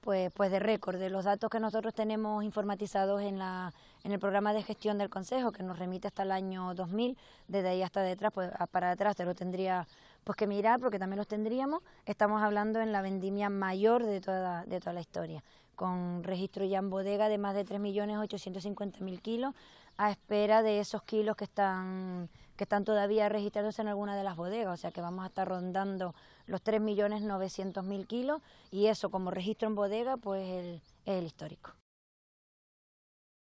pues, pues de récord, de los datos que nosotros tenemos informatizados en la, en el programa de gestión del Consejo que nos remite hasta el año 2000, desde ahí hasta detrás, pues para atrás te lo tendría pues que mirar porque también los tendríamos, estamos hablando en la vendimia mayor de toda, de toda la historia, con registro ya en bodega de más de 3.850.000 kilos, a espera de esos kilos que están, que están todavía registrándose en alguna de las bodegas, o sea que vamos a estar rondando los 3.900.000 kilos y eso como registro en bodega pues es el histórico.